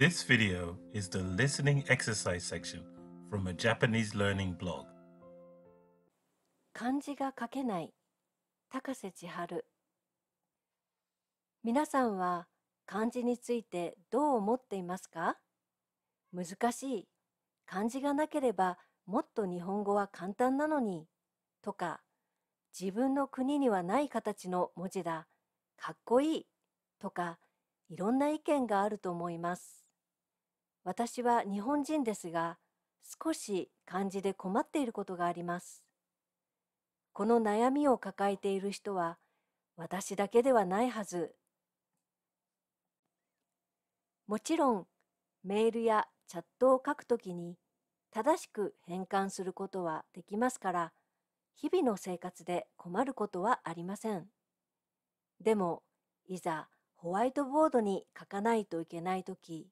This video is the listening exercise section from a Japanese learning blog. 漢字が書けない高瀬千春皆さんは漢字についてどう思っていますか難しい漢字がなければもっと日本語は簡単なのにとか自分の国にはない形の文字だかっこいいとかいろんな意見があると思います。私は日本人ですが、少し漢字で困っていることがあります。この悩みを抱えている人は、私だけではないはず。もちろん、メールやチャットを書くときに、正しく変換することはできますから、日々の生活で困ることはありません。でも、いざホワイトボードに書かないといけないとき、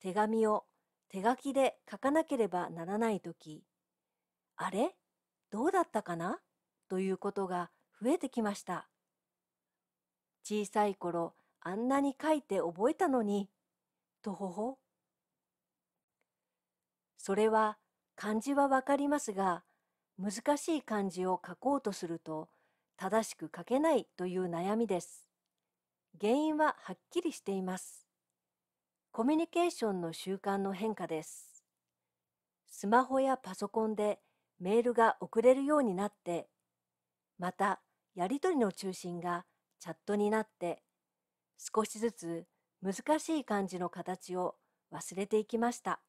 手紙を手書きで書かなければならない時あれどうだったかなということが増えてきました小さい頃あんなに書いて覚えたのにとほほそれは漢字はわかりますが難しい漢字を書こうとすると正しく書けないという悩みです原因ははっきりしていますコミュニケーションの習慣の変化です。スマホやパソコンでメールが送れるようになって、またやり取りの中心がチャットになって、少しずつ難しい漢字の形を忘れていきました。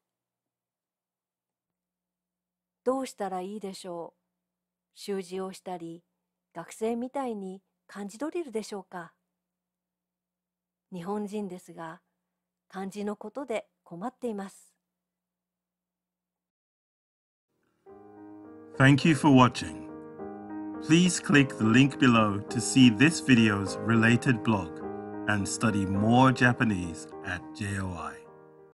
どうしたらいいでしょう習字をしたり、学生みたいに漢字ドリルでしょうか日本人ですが、漢字のことで困っています。Thank you for watching. Please click the link below to see this video's related blog and study more Japanese at JOI.